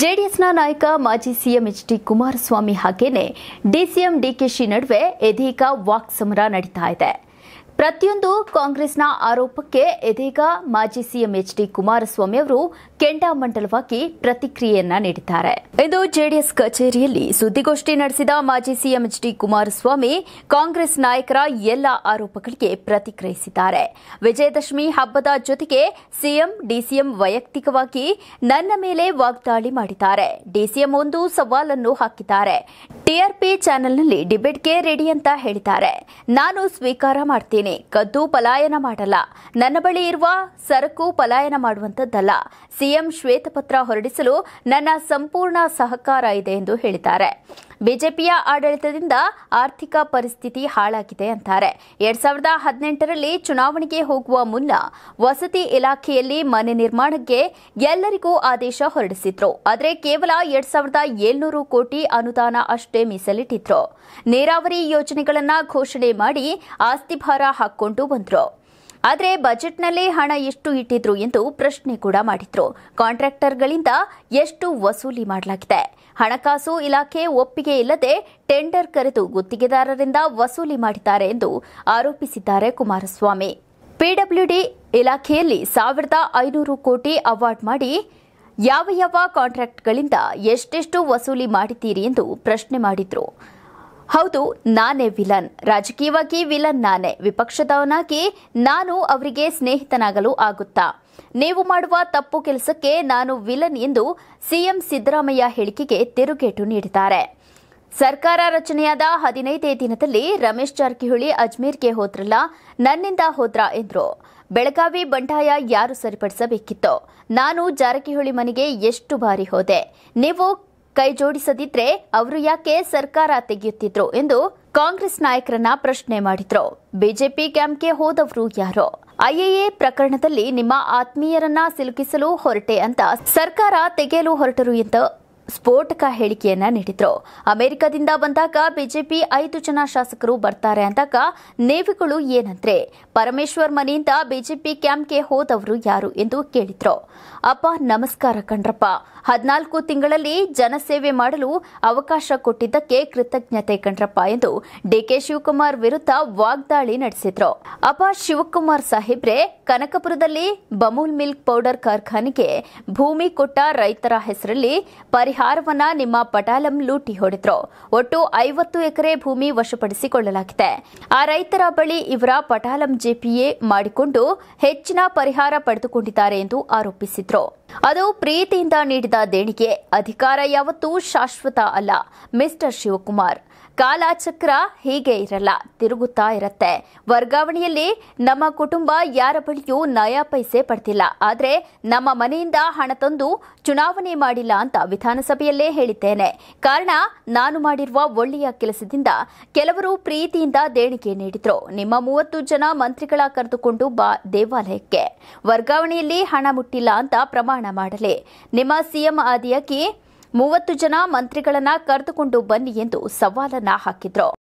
ಜೆಡಿಎಸ್ನ ನಾಯಕ ಮಾಜಿ ಸಿಎಂ ಎಚ್ ಡಿ ಕುಮಾರಸ್ವಾಮಿ ಹಾಗೇನೆ ಡಿಸಿಎಂ ಡಿಕೆಶಿ ನಡುವೆ ಇದೀಗ ವಾಕ್ಸಮರ ನಡೀತಾ ಇದೆ ಪ್ರತಿಯೊಂದು ಕಾಂಗ್ರೆಸ್ನ ಆರೋಪಕ್ಕೆ ಇದೀಗ ಮಾಜಿ ಸಿಎಂ ಎಚ್ ಡಿ ಕುಮಾರಸ್ವಾಮಿ ಅವರು ಕೆಂಡಾಮಂಡಲವಾಗಿ ಪ್ರತಿಕ್ರಿಯೆಯನ್ನ ನೀಡಿದ್ದಾರೆ ಇಂದು ಜೆಡಿಎಸ್ ಕಚೇರಿಯಲ್ಲಿ ಸುದ್ದಿಗೋಷ್ಠಿ ನಡೆಸಿದ ಮಾಜಿ CM H D Kumaraswamy Congress ನಾಯಕರ ಎಲ್ಲ ಆರೋಪಗಳಿಗೆ ಪ್ರತಿಕ್ರಿಯಿಸಿದ್ದಾರೆ ವಿಜಯದಶಮಿ ಹಬ್ಬದ ಜೊತೆಗೆ ಸಿಎಂ ಡಿಸಿಎಂ ವೈಯಕ್ತಿಕವಾಗಿ ನನ್ನ ಮೇಲೆ ವಾಗ್ದಾಳಿ ಮಾಡಿದ್ದಾರೆ ಡಿಸಿಎಂ ಒಂದು ಸವಾಲನ್ನು ಹಾಕಿದ್ದಾರೆ ಟಿಆರ್ಪಿ ಚಾನೆಲ್ನಲ್ಲಿ ಡಿಬೇಟ್ಗೆ ರೆಡಿ ಅಂತ ಹೇಳಿದ್ದಾರೆ ನಾನು ಸ್ವೀಕಾರ ಮಾಡ್ತೀನಿ ಕದ್ದು ಪಲಾಯನ ಮಾಡಲ್ಲ ನನ್ನ ಬಳಿ ಇರುವ ಸರಕು ಪಲಾಯನ ಮಾಡುವಂಥದ್ದಲ್ಲ ಸಿಎಂ ಶ್ವೇತಪತ್ರ ಹೊರಡಿಸಲು ನನ್ನ ಸಂಪೂರ್ಣ ಸಹಕಾರ ಇದೆ ಎಂದು ಹೇಳಿದ್ದಾರೆ ಬಿಜೆಪಿಯ ಆಡಳಿತದಿಂದ ಆರ್ಥಿಕ ಪರಿಸ್ಥಿತಿ ಹಾಳಾಗಿದೆ ಅಂತಾರೆ ಎರಡ್ ಸಾವಿರದ ಹದಿನೆಂಟರಲ್ಲಿ ಚುನಾವಣೆಗೆ ಹೋಗುವ ಮುನ್ನ ವಸತಿ ಇಲಾಖೆಯಲ್ಲಿ ಮನೆ ನಿರ್ಮಾಣಕ್ಕೆ ಎಲ್ಲರಿಗೂ ಆದೇಶ ಹೊರಡಿಸಿದ್ರು ಆದರೆ ಕೇವಲ ಎರಡ್ ಸಾವಿರದ ಏಳ್ನೂರು ಕೋಟಿ ಅನುದಾನ ಅಷ್ಟೇ ಮೀಸಲಿಟ್ಟಿದ್ರು ನೀರಾವರಿ ಯೋಜನೆಗಳನ್ನು ಘೋಷಣೆ ಮಾಡಿ ಆಸ್ತಿ ಭಾರ ಹಾಕ್ಕೊಂಡು ಬಂದ್ರು ಆದರೆ ಬಜೆಟ್ನಲ್ಲೇ ಹಣ ಎಷ್ಟು ಇಟ್ಟಿದ್ರು ಎಂದು ಪ್ರಶ್ನೆ ಕೂಡ ಮಾಡಿದ್ರು ಕಾಂಟ್ರಾಕ್ಟರ್ಗಳಿಂದ ಎಷ್ಟು ವಸೂಲಿ ಮಾಡಲಾಗಿದೆ ಹಣಕಾಸು ಇಲಾಖೆ ಒಪ್ಪಿಗೆ ಇಲ್ಲದೆ ಟೆಂಡರ್ ಕರೆದು ಗುತ್ತಿಗೆದಾರರಿಂದ ವಸೂಲಿ ಮಾಡಿದ್ದಾರೆ ಎಂದು ಆರೋಪಿಸಿದ್ದಾರೆ ಕುಮಾರಸ್ವಾಮಿ ಪಿಡಬ್ಲ್ಯೂಡಿ ಇಲಾಖೆಯಲ್ಲಿ ಸಾವಿರದ ಐನೂರು ಕೋಟಿ ಅವಾರ್ಡ್ ಮಾಡಿ ಯಾವ ಯಾವ ಕಾಂಟ್ರಾಕ್ಟ್ಗಳಿಂದ ಎಷ್ಟೆಷ್ಟು ವಸೂಲಿ ಮಾಡಿದ್ದೀರಿ ಎಂದು ಪ್ರಶ್ನೆ ಮಾಡಿದ್ರು ಹೌದು ನಾನೇ ವಿಲನ್ ರಾಜಕೀಯವಾಗಿ ವಿಲನ್ ನಾನೇ ವಿಪಕ್ಷದವನಾಗಿ ನಾನು ಅವರಿಗೆ ಸ್ನೇಹಿತನಾಗಲು ಆಗುತ್ತಾ ನೀವು ಮಾಡುವ ತಪ್ಪು ಕೆಲಸಕ್ಕೆ ನಾನು ವಿಲನ್ ಎಂದು ಸಿಎಂ ಸಿದ್ದರಾಮಯ್ಯ ಹೇಳಿಕೆಗೆ ತಿರುಗೇಟು ನೀಡಿದ್ದಾರೆ ಸರ್ಕಾರ ರಚನೆಯಾದ ಹದಿನೈದೇ ದಿನದಲ್ಲಿ ರಮೇಶ್ ಜಾರಕಿಹೊಳಿ ಅಜ್ಮೀರ್ಗೆ ಹೋದ್ರಲ್ಲ ನನ್ನಿಂದ ಹೋದ್ರ ಎಂದರು ಬೆಳಗಾವಿ ಬಂಡಾಯ ಯಾರು ಸರಿಪಡಿಸಬೇಕಿತ್ತು ನಾನು ಜಾರಕಿಹೊಳಿ ಮನೆಗೆ ಎಷ್ಟು ಬಾರಿ ಹೋದೆ ನೀವು ಕೈ ಜೋಡಿಸದಿದ್ರೆ ಅವರು ಯಾಕೆ ಸರ್ಕಾರ ತೆಗೆಯುತ್ತಿದ್ರು ಎಂದು ಕಾಂಗ್ರೆಸ್ ನಾಯಕರನ್ನ ಪ್ರಶ್ನೆ ಮಾಡಿದ್ರು ಬಿಜೆಪಿ ಕ್ಯಾಂಪ್ಗೆ ಹೋದವರು ಯಾರೋ ಐಎಎ ಪ್ರಕರಣದಲ್ಲಿ ನಿಮ್ಮ ಆತ್ಮೀಯರನ್ನ ಸಿಲುಕಿಸಲು ಹೊರಟೆ ಅಂತ ಸರ್ಕಾರ ತೆಗೆಯಲು ಹೊರಟರು ಎಂದು ಸ್ಫೋಟಕ ಹೇಳಿಕೆಯನ್ನ ನೀಡಿದ್ರು ಅಮೆರಿಕದಿಂದ ಬಂದಾಗ ಬಿಜೆಪಿ ಐದು ಜನ ಶಾಸಕರು ಬರ್ತಾರೆ ಅಂದಾಗ ನೇವಿಗಳು ಏನಂದ್ರೆ ಪರಮೇಶ್ವರ್ ಮನೆಯಿಂದ ಬಿಜೆಪಿ ಕ್ಯಾಂಪ್ಗೆ ಹೋದವರು ಯಾರು ಎಂದು ಕೇಳಿದ್ರು ಅಪ್ಪ ನಮಸ್ಕಾರ ಕಣ್ರಪ್ಪ ಹದಿನಾಲ್ಕು ತಿಂಗಳಲ್ಲಿ ಜನಸೇವೆ ಮಾಡಲು ಅವಕಾಶ ಕೊಟ್ಟಿದ್ದಕ್ಕೆ ಕೃತಜ್ಞತೆ ಕಣ್ರಪ್ಪ ಎಂದು ಡಿಕೆ ಶಿವಕುಮಾರ್ ವಿರುದ್ಧ ವಾಗ್ದಾಳಿ ನಡೆಸಿದ್ರು ಅಪ್ಪ ಶಿವಕುಮಾರ್ ಸಾಹೇಬ್ರೆ ಕನಕಪುರದಲ್ಲಿ ಬಮೂಲ್ ಮಿಲ್ಕ್ ಪೌಡರ್ ಕಾರ್ಖಾನೆಗೆ ಭೂಮಿ ಕೊಟ್ಟ ರೈತರ ಹೆಸರಲ್ಲಿ ಪರಿ ಪರಿಹಾರವನ್ನ ನಿಮ್ಮ ಪಟಾಲಂ ಲೂಟಿ ಹೊಡೆದ್ರು ಒಟ್ಟು ಐವತ್ತು ಎಕರೆ ಭೂಮಿ ವಶಪಡಿಸಿಕೊಳ್ಳಲಾಗಿದೆ ಆ ರೈತರ ಬಳಿ ಇವರ ಪಟಾಲಂ ಜೆಪಿಎ ಮಾಡಿಕೊಂಡು ಹೆಚ್ಚಿನ ಪರಿಹಾರ ಪಡೆದುಕೊಂಡಿದ್ದಾರೆ ಎಂದು ಆರೋಪಿಸಿದ್ರು ಅದು ಪ್ರೀತಿಯಿಂದ ನೀಡಿದ ದೇಣಿಗೆ ಅಧಿಕಾರ ಯಾವತ್ತೂ ಶಾಶ್ವತ ಅಲ್ಲ ಮಿಸ್ಟರ್ ಶಿವಕುಮಾರ್ ಕಾಲಚಕ್ರ ಹೀಗೆ ಇರಲ್ಲ ತಿರುಗುತ್ತಾ ಇರುತ್ತೆ ವರ್ಗಾವಣೆಯಲ್ಲಿ ನಮ್ಮ ಕುಟುಂಬ ಯಾರ ಬಳಿಯೂ ನಯಾ ಪೈಸೆ ಪಡ್ತಿಲ್ಲ ಆದರೆ ನಮ್ಮ ಮನೆಯಿಂದ ಹಣ ತಂದು ಚುನಾವಣೆ ಮಾಡಿಲ್ಲ ಅಂತ ವಿಧಾನಸಭೆಯಲ್ಲೇ ಹೇಳಿದ್ದೇನೆ ಕಾರಣ ನಾನು ಮಾಡಿರುವ ಒಳ್ಳೆಯ ಕೆಲಸದಿಂದ ಕೆಲವರು ಪ್ರೀತಿಯಿಂದ ದೇಣಿಗೆ ನೀಡಿದ್ರು ನಿಮ್ಮ ಮೂವತ್ತು ಜನ ಮಂತ್ರಿಗಳ ಕರೆದುಕೊಂಡು ಬಾ ದೇವಾಲಯಕ್ಕೆ ವರ್ಗಾವಣೆಯಲ್ಲಿ ಹಣ ಮುಟ್ಟಿಲ್ಲ ಅಂತ ಪ್ರಮಾಣ ಮಾಡಲಿ ನಿಮ್ಮ ಸಿಎಂ ಆದಿಯಾಗಿ ಮೂವತ್ತು ಜನ ಮಂತ್ರಿಗಳನ್ನ ಕರೆದುಕೊಂಡು ಬನ್ನಿ ಎಂದು ಸವಾಲನ್ನ ಹಾಕಿದ್ರು